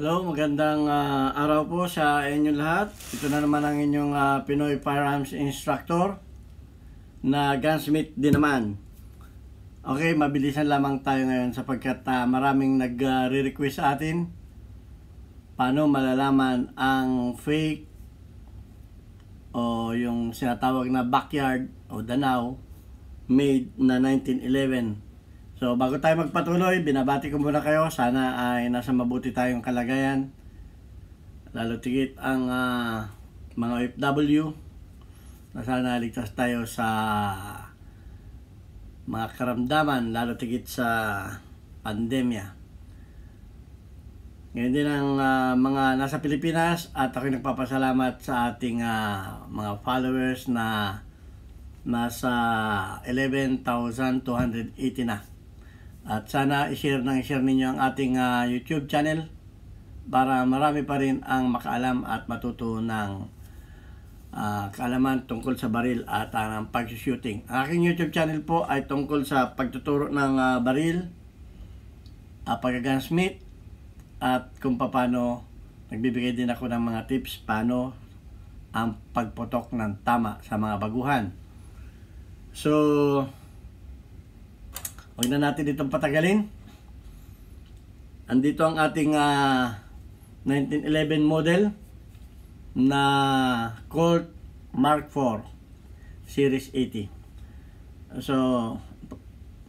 Hello, magandang uh, araw po sa inyo lahat. Ito na naman ang inyong uh, Pinoy Firearms Instructor na gunsmith din naman. Okay, mabilisan lamang tayo ngayon sapagkat uh, maraming nagre-request uh, sa atin paano malalaman ang fake o yung sinatawag na backyard o danaw made na 1911 So bago tayo magpatuloy, binabati ko muna kayo. Sana ay nasa mabuti tayong kalagayan. Lalo tigit ang uh, mga OFW na sana ligtas tayo sa mga karamdaman, lalo tigit sa pandemya. Ngayon din ang uh, mga nasa Pilipinas at ako'y nagpapasalamat sa ating uh, mga followers na nasa 11,280 na. At sana i-share ng i-share ninyo ang ating uh, YouTube channel para marami pa rin ang makaalam at matuto ng uh, kaalaman tungkol sa baril at uh, ng pag-shooting. Ang aking YouTube channel po ay tungkol sa pagtuturo ng uh, baril, uh, pag at kung paano nagbibigay din ako ng mga tips paano ang pagpotok ng tama sa mga baguhan. So, Huwag na natin itong patagalin. Andito ang ating uh, ah, 1911 model na Colt Mark IV Series 80. So,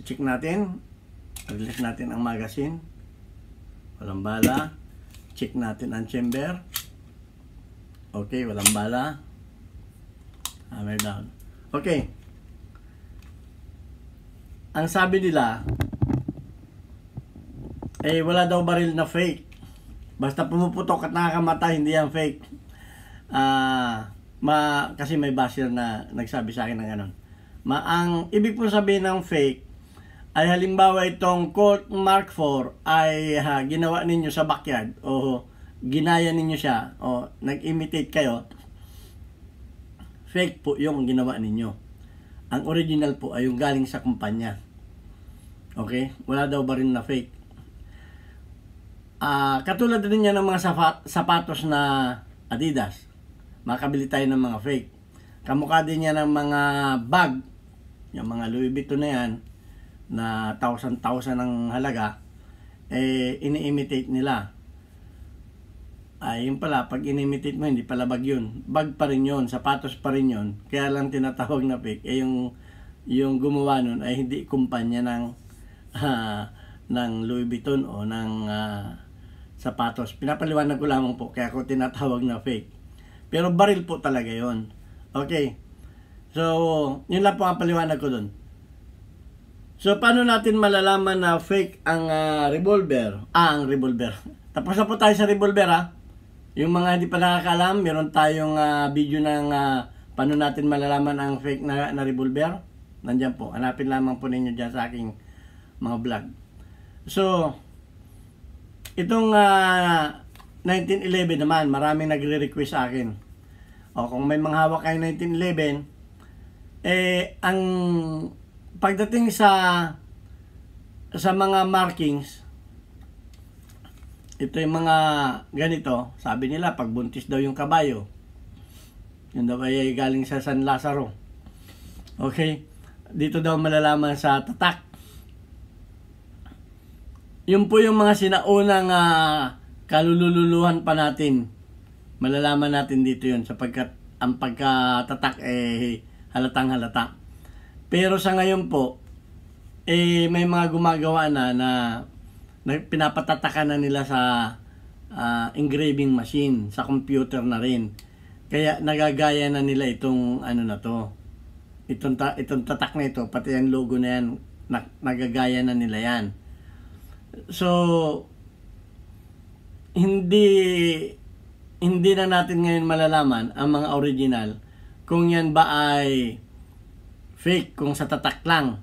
check natin. Release natin ang magazine. Walang bala. Check natin ang chamber. Okay, walang bala. Hammer ah, down. Okay ang sabi nila, eh wala daw baril na fake. Basta pumuputok at nakakamatay, hindi yan fake. Ah, uh, ma, kasi may basher na nagsabi sa akin ng ganun. Ma, ang ibig po sabihin ng fake ay halimbawa itong Colt Mark IV ay ha, ginawa ninyo sa backyard o ginaya ninyo siya o nag-imitate kayo fake po yung ginawa ninyo ang original po ay yung galing sa kumpanya. Okay? Wala daw ba rin na fake? Uh, katulad din niya ng mga sapat sapatos na Adidas. Makabili tayo ng mga fake. Kamukha din niya ng mga bag. Yung mga Louis Vuitton na yan na thousand-thousand ang halaga eh ini-imitate nila ay ah, yun pala, pag inimitate mo, hindi pala bag yun. Bag pa rin yun, sapatos pa rin yun. Kaya lang tinatawag na fake, eh yung, yung gumawa nun ay hindi kumpanya ng, uh, ng Louis Vuitton o ng uh, sapatos. Pinapaliwanag ko lamang po, kaya ko tinatawag na fake. Pero baril po talaga yon Okay. So, yun lang po ang paliwanag ko dun. So, paano natin malalaman na fake ang uh, revolver? Ah, ang revolver. Tapos na po tayo sa revolver, ha? Yung mga hindi pa nakakaalam, meron tayong uh, video ng uh, paano natin malalaman ang fake na, na revolver. Nandiyan po. Hanapin lamang po ninyo dyan sa aking mga vlog. So, itong uh, ah, 1911 naman, maraming nagre-request sa akin. O kung may mga hawak kayo 1911, eh, ang pagdating sa sa mga markings, ito yung mga ganito, sabi nila pag buntis daw yung kabayo. Yun daw ay galing sa San Lazaro. Okay? Dito daw malalaman sa tatak. Yun po yung mga sinaunang uh, kalululuhan pa natin. Malalaman natin dito yun sapagkat ang pagkatatak eh halatang halata. Pero sa ngayon po, eh may mga gumagawa na na pinapatatakan na nila sa uh, engraving machine, sa computer na rin. Kaya nagagaya na nila itong ano na to. Itong, ta, itong tatak na ito, pati ang logo na yan, na, nagagaya na nila yan. So, hindi hindi na natin ngayon malalaman ang mga original kung yan ba ay fake, kung sa tatak lang.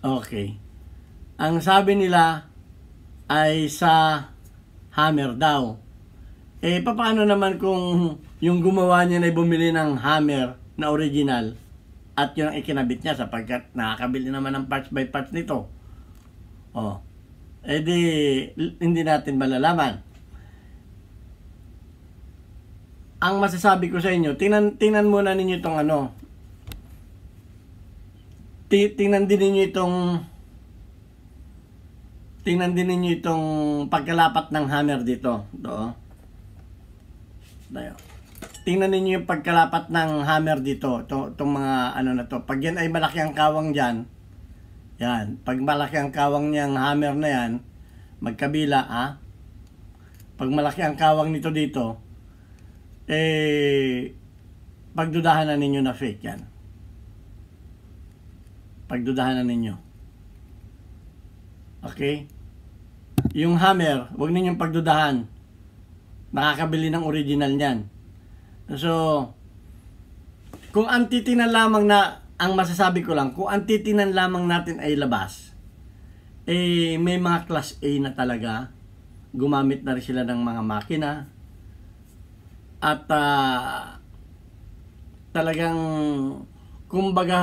Okay ang sabi nila ay sa hammer daw. Eh, paano naman kung yung gumawa niya ay bumili ng hammer na original at yun ang ikinabit niya sapagkat nakakabili naman ng parts by parts nito. Oh. Eh di, hindi natin malalaman. Ang masasabi ko sa inyo, tingnan, tingnan muna ninyo itong ano. tingnan din ninyo itong Tingnan din ninyo itong pagkalapat ng hammer dito. Do. Dayo. Tingnan ninyo yung pagkalapat ng hammer dito. To, itong mga ano na to. Pag yan ay malaki ang kawang dyan, yan. Pag malaki ang kawang niyang hammer na yan, magkabila, ha? Pag malaki ang kawang nito dito, eh, pagdudahan na ninyo na fake yan. Pagdudahan na ninyo. Okay? Yung hammer, wag ninyong pagdudahan. Nakakabili ng original niyan. So, kung ang titinan lamang na, ang masasabi ko lang, kung ang titinan lamang natin ay labas, eh may mga class A na talaga. Gumamit na rin sila ng mga makina. At uh, talagang kumbaga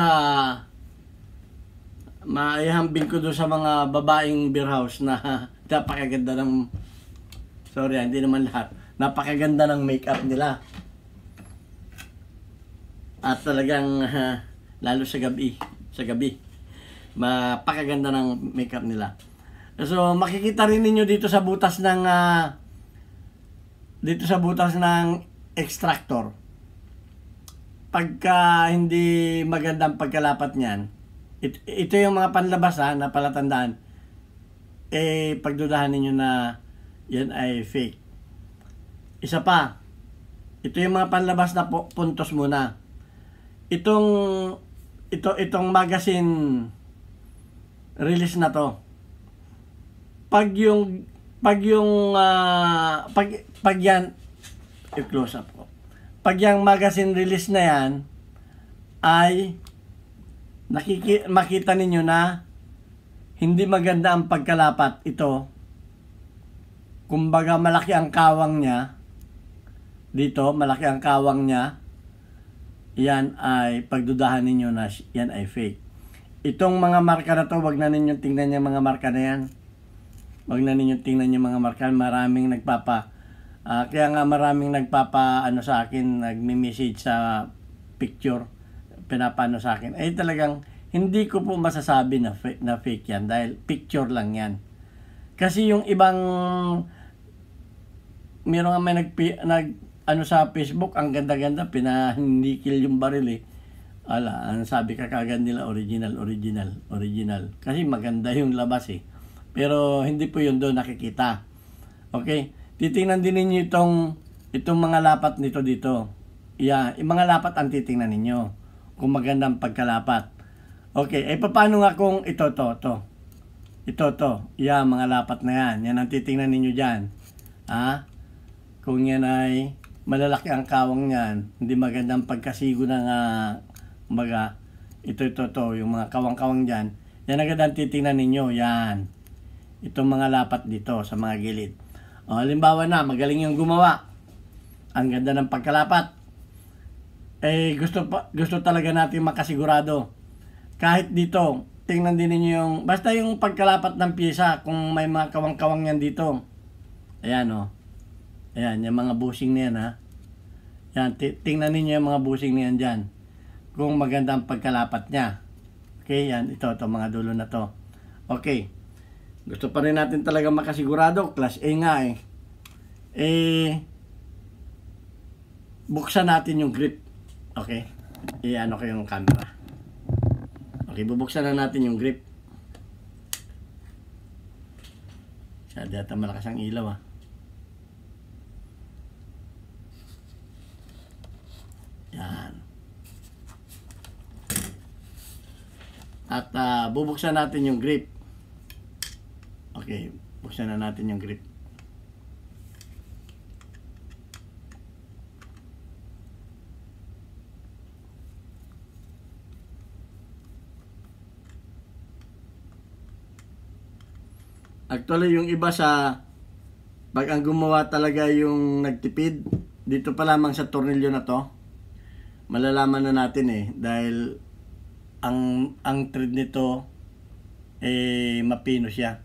maihambing ko doon sa mga babaeng beer house na napakaganda ng sorry ah, hindi naman lahat napakaganda ng makeup nila at talagang uh, lalo sa gabi sa gabi mapakaganda ng makeup nila so makikita rin ninyo dito sa butas ng uh, dito sa butas ng extractor pagka hindi magandang pagkalapat niyan it, ito yung mga panlabas ha ah, na palatandaan eh pagdudahan niyo na yan ay fake. Isa pa, ito yung mga panlabas na puntos muna. Itong ito itong magazine release na to. Pag yung pag yung uh, pag pag yan i-close eh, up ko. Pag yung magazine release na yan ay nakiki, makita ninyo na hindi maganda ang pagkalapat ito. Kumbaga malaki ang kawang niya. Dito, malaki ang kawang niya. Yan ay pagdudahan ninyo na yan ay fake. Itong mga marka na to, wag na ninyong tingnan yung mga marka na yan. Wag na ninyong tingnan yung mga marka. Maraming nagpapa Uh, kaya nga maraming nagpapa ano sa akin, nagme-message sa picture, pinapano sa akin. Eh talagang hindi ko po masasabi na, fake, na fake yan dahil picture lang yan. Kasi yung ibang meron nga may nag, nag ano sa Facebook, ang ganda-ganda, pinahindikil yung baril eh. Ala, ang sabi ka kagad nila, original, original, original. Kasi maganda yung labas eh. Pero hindi po yun doon nakikita. Okay? Titingnan din ninyo itong, itong mga lapat nito dito. Yeah, yung mga lapat ang titingnan ninyo. Kung magandang pagkalapat. Okay, eh paano nga kung ito to, to? Ito to, yan mga lapat na yan. Yan ang titingnan ninyo diyan. Ha? Kung yan ay malalaki ang kawang niyan, hindi magandang pagkasigo ng uh, mga ito, ito, to, yung mga kawang-kawang diyan. Yan agad ang titingnan ninyo, yan. Itong mga lapat dito sa mga gilid. O, halimbawa na, magaling yung gumawa. Ang ganda ng pagkalapat. Eh, gusto, pa, gusto talaga natin makasigurado kahit dito, tingnan din ninyo yung, basta yung pagkalapat ng pyesa, kung may mga kawang-kawang yan dito. Ayan o. Oh. Ayan, yung mga busing na yan ha. Yan, tingnan ninyo yung mga busing na yan dyan. Kung maganda ang pagkalapat niya. Okay, yan, ito, ito mga dulo na to. Okay. Gusto pa rin natin talaga makasigurado, class A nga eh. Eh, buksan natin yung grip. Okay? Iano ko yung camera. Okay, bubuksan na natin yung grip. Masyado yata malakas ang ilaw ah. Yan. At uh, bubuksan natin yung grip. Okay, buksan na natin yung grip. Actually, yung iba sa pag ang gumawa talaga yung nagtipid, dito pa lamang sa tornilyo na to, malalaman na natin eh. Dahil ang, ang thread nito, eh, mapino siya.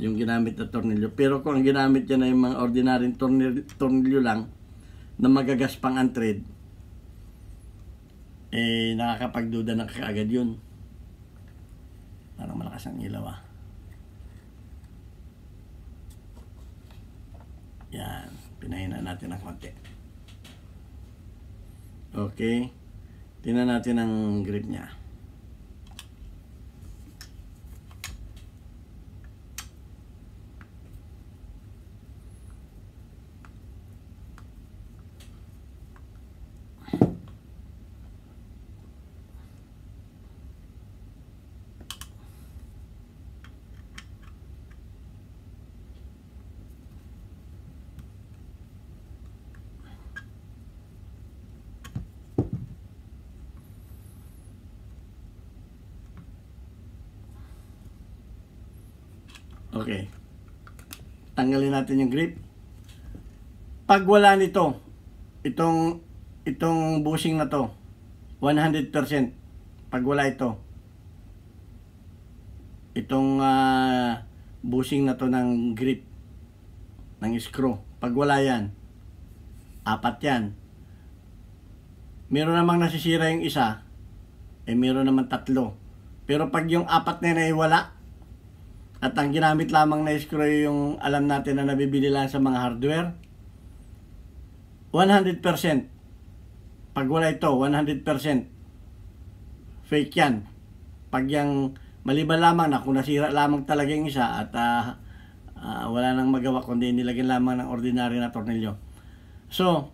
Yung ginamit na tornilyo. Pero kung ang ginamit niya na yung mga ordinaryong tornilyo, tornilyo lang, na magagaspang ang thread, eh, nakakapagduda na kaagad yun. Parang malakas ang ilaw ah. Yan. Pinahina natin ng konti. Okay. Tingnan natin ang grip niya. Okay. Tanggalin natin yung grip. Pag wala nito, itong itong bushing na to, 100%. Pag wala ito, itong uh, bushing na to ng grip, ng screw. Pag wala yan, apat yan. Meron namang nasisira yung isa, eh meron naman tatlo. Pero pag yung apat na yun ay wala, at ang ginamit lamang na screw ay yung alam natin na nabibili lang sa mga hardware. 100%. Pag wala ito, 100%. Fake yan. Pag yung maliban lamang na kung nasira lamang talaga yung isa at uh, uh, wala nang magawa kundi nilagyan lamang ng ordinary na tornilyo. So,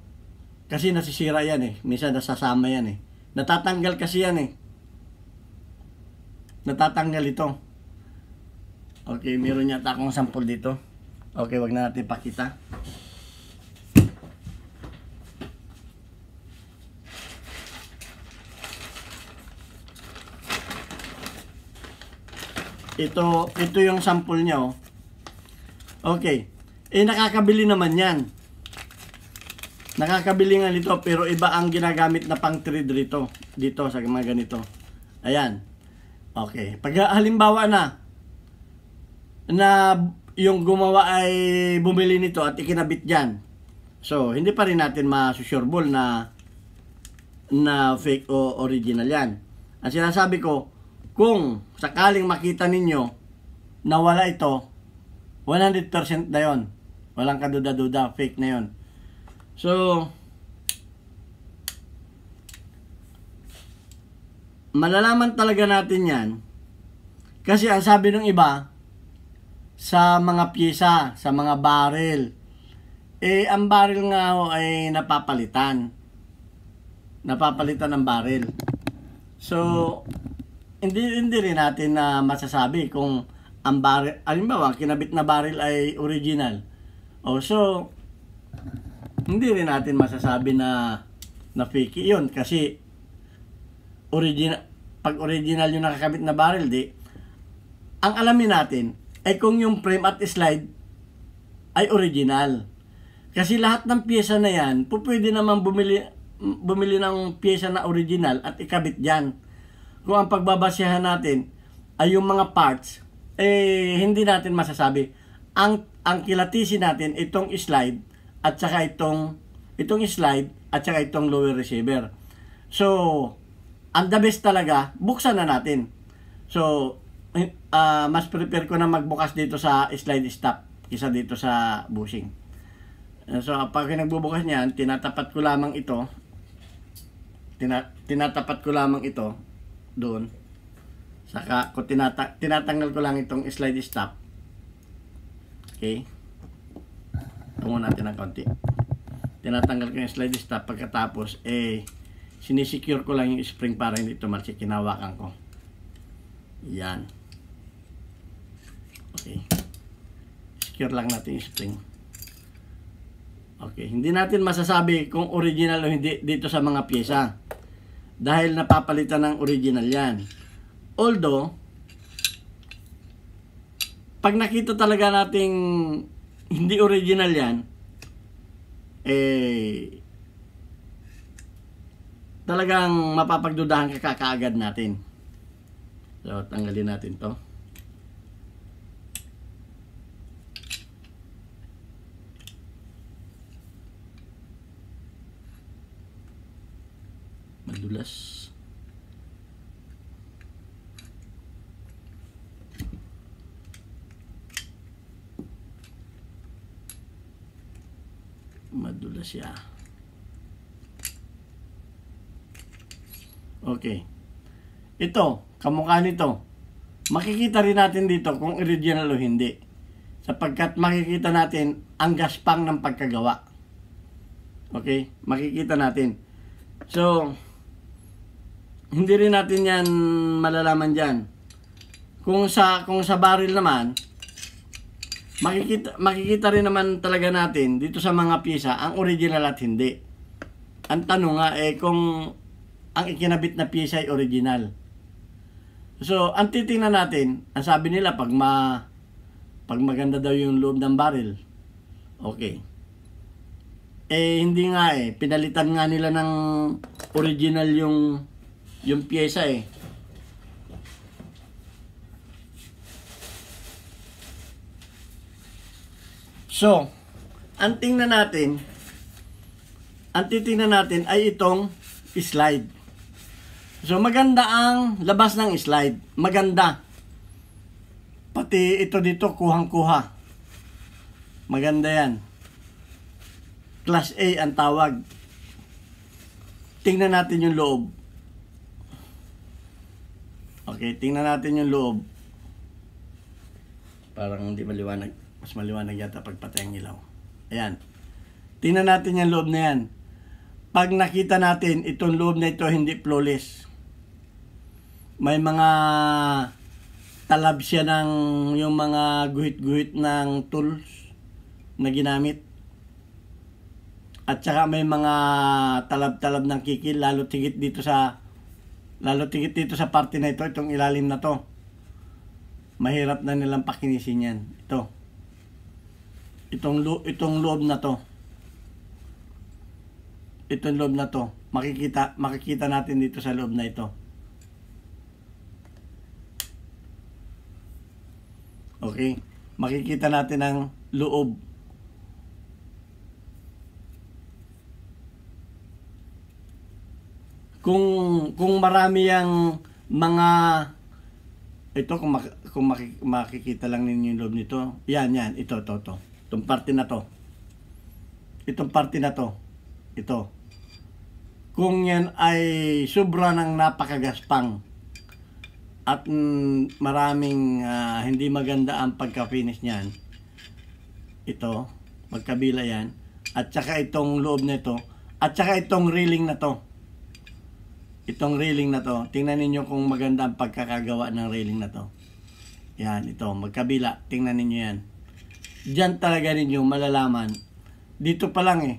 kasi nasisira yan eh. Minsan nasasama yan eh. Natatanggal kasi yan eh. Natatanggal ito. Okay, meron yata akong sample dito. Okay, wag na natin pakita. Ito, ito yung sample niya, oh. Okay. Eh, nakakabili naman yan. Nakakabili nga nito, pero iba ang ginagamit na pang thread dito. Dito, sa mga ganito. Ayan. Okay. Pag halimbawa na, na yung gumawa ay bumili nito at ikinabit dyan. So, hindi pa rin natin masusureball na na fake o original yan. Ang sinasabi ko, kung sakaling makita ninyo na wala ito, 100% na yon. Walang kaduda-duda, fake na yon. So, malalaman talaga natin yan kasi ang sabi ng iba, sa mga pyesa, sa mga barrel. Eh, ang barrel nga ho ay napapalitan. Napapalitan ng barrel. So, hindi, hindi rin natin na masasabi kung ang barrel, alimbawa, kinabit na barrel ay original. O, oh, so, hindi rin natin masasabi na na fake yun kasi original, pag original yung nakakabit na barrel, di, ang alamin natin, ay eh, kung yung frame at slide ay original. Kasi lahat ng pyesa na yan, pwede naman bumili, bumili ng pyesa na original at ikabit dyan. Kung ang pagbabasehan natin ay yung mga parts, eh hindi natin masasabi. Ang, ang kilatisin natin itong slide at saka itong, itong slide at saka itong lower receiver. So, ang the best talaga, buksan na natin. So, uh, mas prepare ko na magbukas dito sa slide stop kisa dito sa bushing. Eh, so, pag nagbubukas niyan, tinatapat ko lamang ito. Tina, tinatapat ko lamang ito doon. Saka ko tinata, tinatanggal ko lang itong slide stop. Okay? Tungo natin ng konti. Tinatanggal ko yung slide stop. Pagkatapos, eh, sinisecure ko lang yung spring para hindi ito malsi. Kinawakan ko. Yan. Okay. Secure lang natin yung spring. Okay, hindi natin masasabi kung original o hindi dito sa mga pyesa. Dahil napapalitan ng original yan. Although, pag nakita talaga nating hindi original yan, eh, talagang mapapagdudahan ka kakaagad natin. So, tanggalin natin to. madulas madulas siya okay ito kamukha nito makikita rin natin dito kung original o hindi sapagkat makikita natin ang gaspang ng pagkagawa okay makikita natin so hindi rin natin yan malalaman diyan. Kung sa kung sa barrel naman makikita makikita rin naman talaga natin dito sa mga pyesa ang original at hindi. Ang tanong nga eh kung ang ikinabit na pyesa ay original. So, ang titingnan natin, ang sabi nila pag ma pag maganda daw yung loob ng barrel. Okay. Eh hindi nga eh pinalitan nga nila ng original yung yung pyesa eh. So, ang tingnan natin, ang titingnan natin ay itong slide. So, maganda ang labas ng slide. Maganda. Pati ito dito, kuhang-kuha. Maganda yan. Class A ang tawag. Tingnan natin yung loob. Okay, tingnan natin yung loob. Parang hindi maliwanag. Mas maliwanag yata pagpatay ang ilaw. Ayan. Tingnan natin yung loob na yan. Pag nakita natin, itong loob na ito hindi flawless. May mga talab siya ng yung mga guhit-guhit ng tools na ginamit. At saka may mga talab-talab ng kikil, lalo tigit dito sa Lalo tigit dito sa parte na ito, itong ilalim na to. Mahirap na nilang pakinisin yan. Ito. Itong, lo itong loob na to. Itong loob na to. Makikita, makikita natin dito sa loob na ito. Okay? Makikita natin ang loob kung kung marami yang mga ito kung, mak, kung maki, makikita lang ninyo yung loob nito. Yan, yan. Ito, ito, ito. Itong parte na to. Itong parte na to. Ito. Kung yan ay sobra ng napakagaspang at maraming uh, hindi maganda ang pagka-finish niyan. Ito, magkabila yan. At saka itong loob nito. At saka itong reeling na to itong railing na to, tingnan ninyo kung maganda ang pagkakagawa ng railing na to. Yan, ito, magkabila, tingnan ninyo yan. Diyan talaga ninyo malalaman, dito pa lang eh,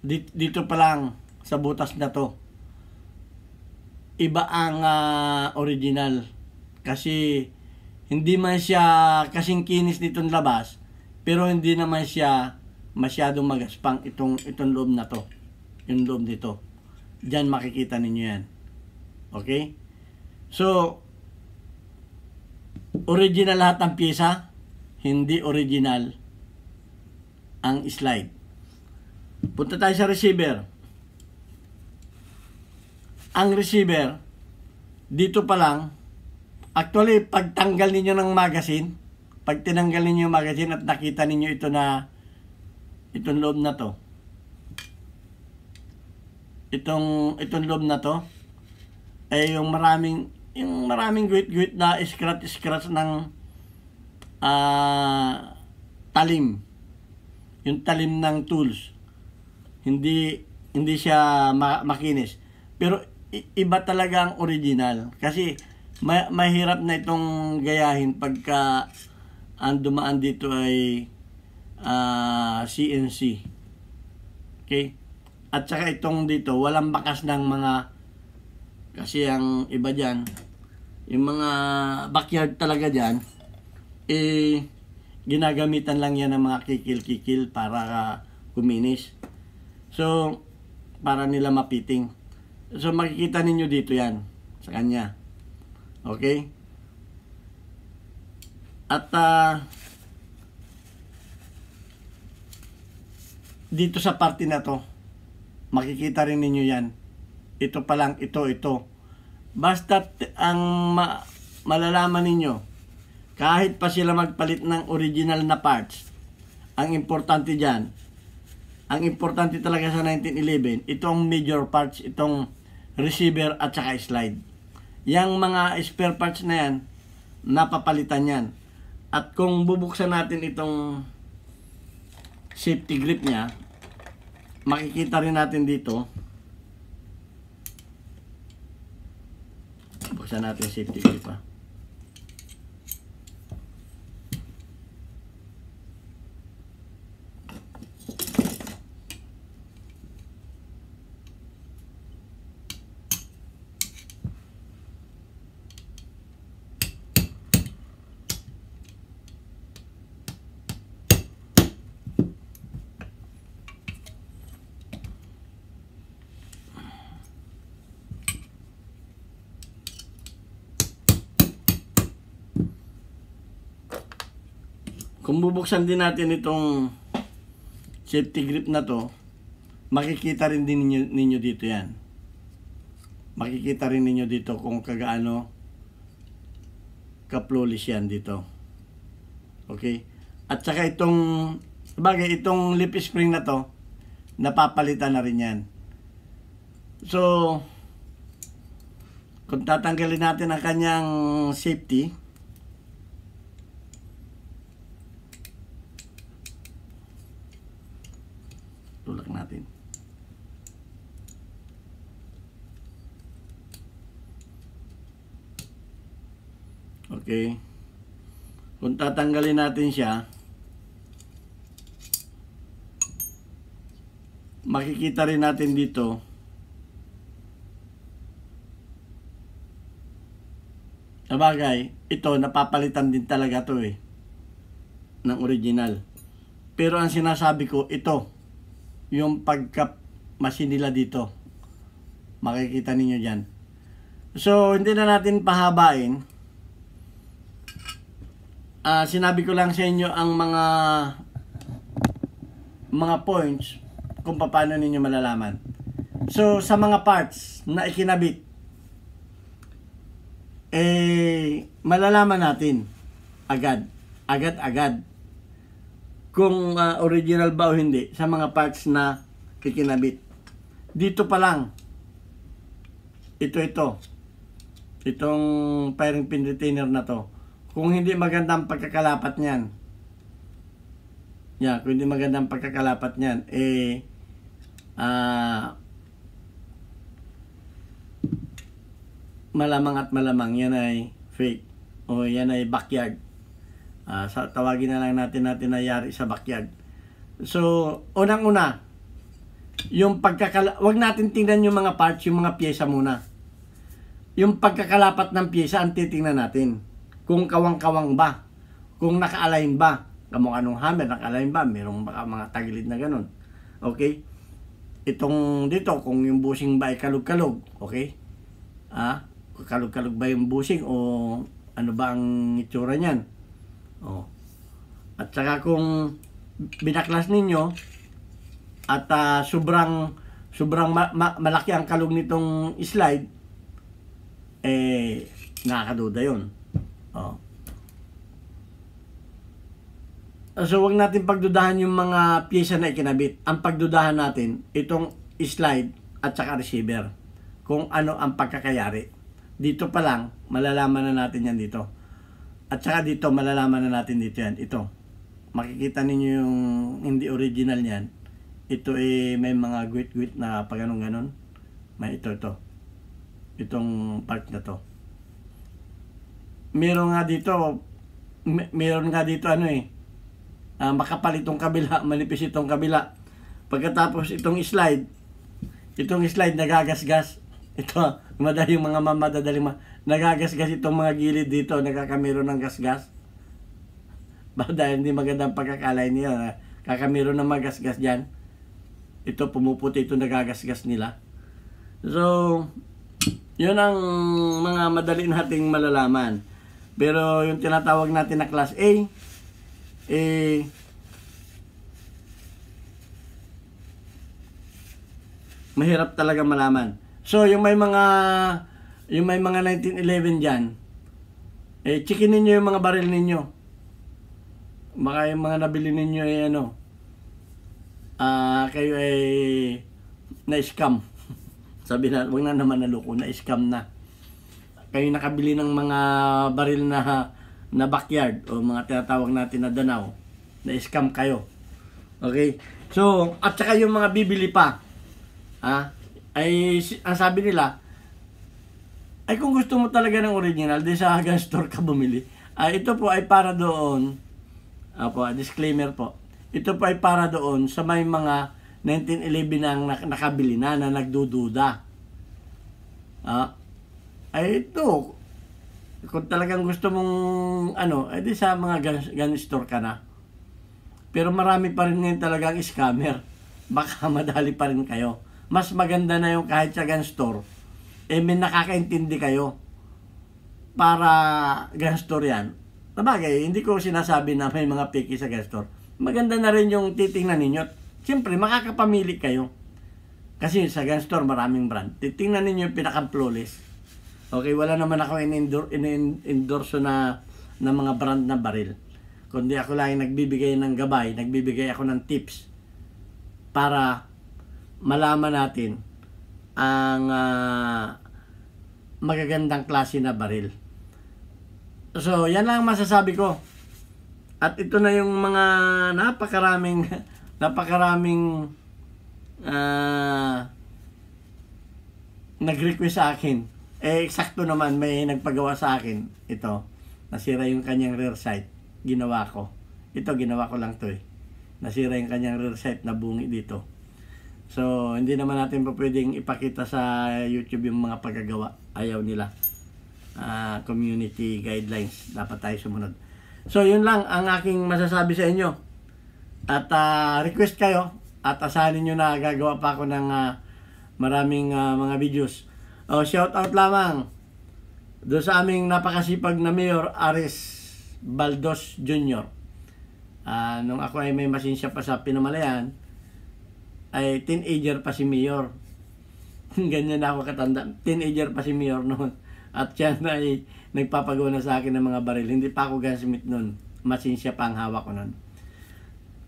dito, dito pa lang sa butas na to, iba ang uh, original. Kasi, hindi man siya kasing kinis nitong labas, pero hindi naman siya masyadong magaspang itong, itong loob na to. Yung loob nito. Diyan makikita ninyo yan. Okay? So, original lahat ng pyesa, hindi original ang slide. Punta tayo sa receiver. Ang receiver, dito pa lang, actually, pagtanggal ninyo ng magazine, pag tinanggal ninyo yung magazine at nakita ninyo ito na, itong loob na to, itong itong loob na to ay yung maraming yung maraming guit-guit na scratch scratch ng uh, talim yung talim ng tools hindi hindi siya ma- makinis pero iba talaga ang original kasi ma- mahirap na itong gayahin pagka ang dumaan dito ay uh, ah, CNC okay at saka itong dito, walang bakas ng mga kasi ang iba diyan, yung mga backyard talaga diyan eh ginagamitan lang yan ng mga kikil-kikil para kuminis. So, para nila mapiting. So, makikita ninyo dito yan sa kanya. Okay? At uh, dito sa parte na to, Makikita rin ninyo yan. Ito pa lang, ito, ito. Basta ang ma malalaman ninyo, kahit pa sila magpalit ng original na parts, ang importante dyan, ang importante talaga sa 1911, itong major parts, itong receiver at saka slide. Yang mga spare parts na yan, napapalitan yan. At kung bubuksan natin itong safety grip niya, makikita rin natin dito buksan natin safety clip ha Kung bubuksan din natin itong safety grip na to, makikita rin din ninyo, ninyo dito yan. Makikita rin ninyo dito kung kagaano kaplolish yan dito. Okay? At saka itong, bagay, itong lip spring na to, napapalitan na rin yan. So, kung tatanggalin natin ang kanyang safety, Okay? Kung tatanggalin natin siya, makikita rin natin dito Sabagay, ito napapalitan din talaga to eh ng original. Pero ang sinasabi ko, ito yung pagka machine nila dito. Makikita ninyo diyan. So, hindi na natin pahabain uh, sinabi ko lang sa inyo ang mga mga points kung paano ninyo malalaman. So, sa mga parts na ikinabit, eh, malalaman natin agad, agad-agad kung uh, original ba o hindi sa mga parts na kikinabit. Dito pa lang, ito ito, itong firing pin retainer na to, kung hindi maganda ang pagkakalapat niyan, yeah, kung hindi maganda ang pagkakalapat niyan, eh, ah, uh, malamang at malamang yan ay fake o yan ay backyard. Uh, sa, tawagin na lang natin natin na sa backyard. So, unang-una, yung pagkakala... wag natin tingnan yung mga parts, yung mga pyesa muna. Yung pagkakalapat ng pyesa ang titingnan natin. Kung kawang-kawang ba? Kung naka-align ba? kamo anong hammer, naka-align ba? Merong baka mga tagilid na ganun. Okay? Itong dito, kung yung busing ba ay kalog-kalog, okay? Ah, kalog-kalog ba yung busing o ano ba ang itsura niyan? Oh. At saka kung binaklas ninyo at uh, sobrang sobrang ma- ma- malaki ang kalog nitong slide eh nakakaduda 'yon. Oh. So, huwag natin pagdudahan yung mga pyesa na ikinabit. Ang pagdudahan natin, itong slide at saka receiver. Kung ano ang pagkakayari. Dito pa lang, malalaman na natin yan dito. At saka dito, malalaman na natin dito yan. Ito. Makikita ninyo yung hindi original niyan. Ito eh, may mga guit-guit na pag ganun-ganun. May ito, ito. Itong part na to meron nga dito, meron nga dito ano eh, uh, makapal itong kabila, manipis itong kabila. Pagkatapos itong slide, itong slide nagagasgas. Ito, madali yung mga mamadadali ma. Nagagasgas itong mga gilid dito, nagkakamero ng gasgas. Ba, dahil hindi magandang pagkakalay niya, ah, kakamero ng magasgas dyan. Ito, pumuputi ito, nagagasgas nila. So, yun ang mga madali nating malalaman. Pero yung tinatawag natin na class A, eh, mahirap talaga malaman. So, yung may mga, yung may mga 1911 dyan, eh, chikinin nyo yung mga baril ninyo. Baka yung mga nabili ninyo ay eh, ano, ah, uh, kayo ay eh, na-scam. Sabi na, huwag na naman naluko, na-scam na kayo nakabili ng mga baril na na backyard o mga tinatawag natin na danaw na scam kayo. Okay? So, at saka yung mga bibili pa ha, ay ang sabi nila ay kung gusto mo talaga ng original, di sa Hagan Store ka bumili. Ay, ah, ito po ay para doon Apo, ah, disclaimer po. Ito po ay para doon sa may mga 1911 na nakabili na na nagdududa. Ah, ay, ito, kung talagang gusto mong, ano, edi sa mga gun, gun store ka na. Pero marami pa rin ngayon talagang scammer. Baka madali pa rin kayo. Mas maganda na yung kahit sa gun store, eh may nakakaintindi kayo para gun store yan. Sabagay, hindi ko sinasabi na may mga piki sa gun store. Maganda na rin yung titingnan ninyo. Siyempre, makakapamili kayo. Kasi sa gun store, maraming brand. Titingnan ninyo yung pinaka-flawless Okay, wala naman ako in-endorso na, na mga brand na baril. Kundi ako lang nagbibigay ng gabay, nagbibigay ako ng tips para malaman natin ang uh, magagandang klase na baril. So, yan lang masasabi ko. At ito na yung mga napakaraming napakaraming uh, nag-request sa akin eh, sakto naman, may nagpagawa sa akin. Ito, nasira yung kanyang rear sight. Ginawa ko. Ito, ginawa ko lang to eh. Nasira yung kanyang rear sight na bungi dito. So, hindi naman natin pa pwedeng ipakita sa YouTube yung mga pagkagawa. Ayaw nila. Uh, community guidelines. Dapat tayo sumunod. So, yun lang ang aking masasabi sa inyo. At uh, request kayo at asahan niyo na gagawa pa ako ng uh, maraming uh, mga videos Oh, shout out lamang do sa aming napakasipag na Mayor Aris Baldos Jr. Uh, ah, nung ako ay may masinsya pa sa Pinamalayan, ay teenager pa si Mayor. Ganyan na ako katanda. Teenager pa si Mayor noon. At siya na ay nagpapagawa na sa akin ng mga baril. Hindi pa ako gasimit noon. Masinsya pa ang hawak ko noon.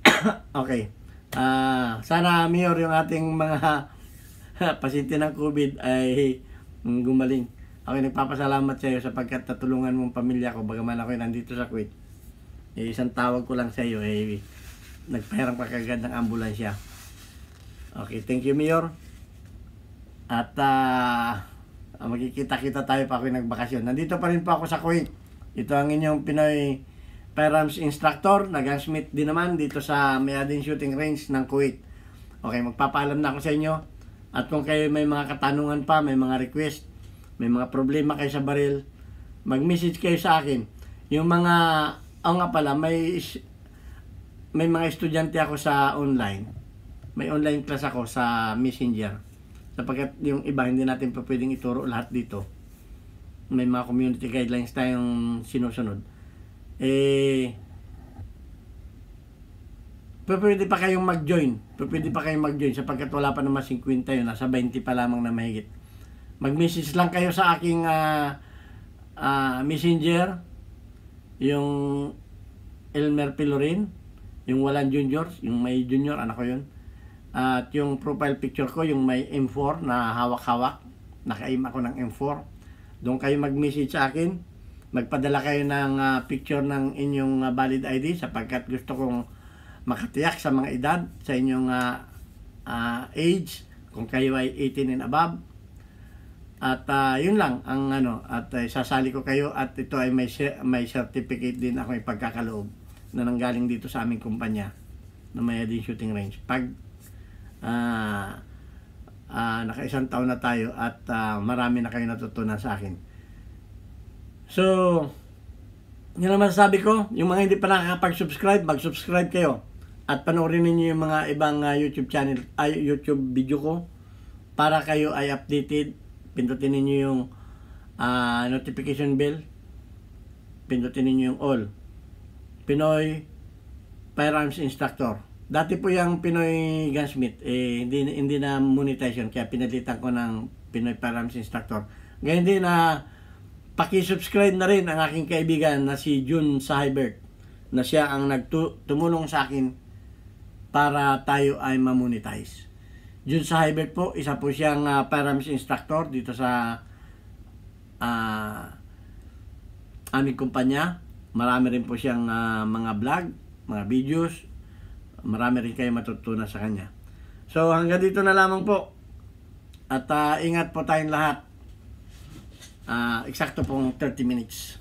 okay. Uh, sana Mayor yung ating mga pasinti ng COVID ay gumaling. Ako nagpapasalamat sa iyo sapagkat natulungan mong pamilya ko bagaman ako nandito sa Kuwait. Eh, isang tawag ko lang sa iyo eh nagpahiram ka kagad ng ambulansya. Okay, thank you Mayor. At uh, magkikita-kita tayo pa ako nagbakasyon. Nandito pa rin po ako sa Kuwait. Ito ang inyong Pinoy Params Instructor, na smith din naman dito sa Mayadin Shooting Range ng Kuwait. Okay, magpapaalam na ako sa inyo. At kung kayo may mga katanungan pa, may mga request, may mga problema kayo sa baril, mag-message kayo sa akin. Yung mga, oh nga pala, may, may mga estudyante ako sa online. May online class ako sa Messenger. Sapagkat yung iba, hindi natin pa pwedeng ituro lahat dito. May mga community guidelines tayong sinusunod. Eh, pwede pa kayong mag-join. Pwede pa kayong mag-join sapagkat wala pa naman 50 yun. Nasa 20 pa lamang na mahigit. Mag-message lang kayo sa aking uh, uh, messenger. Yung Elmer Pilorin. Yung walang junior. Yung may junior. Anak ko yun. at yung profile picture ko. Yung may M4 na hawak-hawak. Naka-aim ako ng M4. Doon kayo mag-message sa akin. Magpadala kayo ng uh, picture ng inyong uh, valid ID sapagkat gusto kong makatiyak sa mga edad, sa inyong uh, uh, age, kung kayo ay 18 and above. At uh, yun lang ang ano, at uh, sasali ko kayo at ito ay may, may certificate din ako may pagkakaloob na nanggaling dito sa aming kumpanya na may din shooting range. Pag uh, uh, nakaisang taon na tayo at uh, marami na kayo natutunan sa akin. So, yun ang masasabi ko. Yung mga hindi pa nakakapag-subscribe, mag-subscribe kayo. At panoorin niyo yung mga ibang uh, YouTube channel, ay uh, YouTube video ko para kayo ay updated. Pindutin niyo yung uh, notification bell. Pindutin niyo yung all. Pinoy Firearms Instructor. Dati po yung Pinoy Gunsmith, eh, hindi, hindi na monetization, kaya pinalitan ko ng Pinoy Firearms Instructor. Ngayon din na uh, paki-subscribe na rin ang aking kaibigan na si June Sahibert na siya ang nagtumulong sa akin para tayo ay mamonetize. Jun sa Hybert po, isa po siyang uh, ah, Paramis instructor dito sa uh, aming kumpanya. Marami rin po siyang uh, mga vlog, mga videos. Marami rin kayo matutunan sa kanya. So hanggang dito na lamang po. At uh, ingat po tayong lahat. Uh, eksakto pong 30 minutes.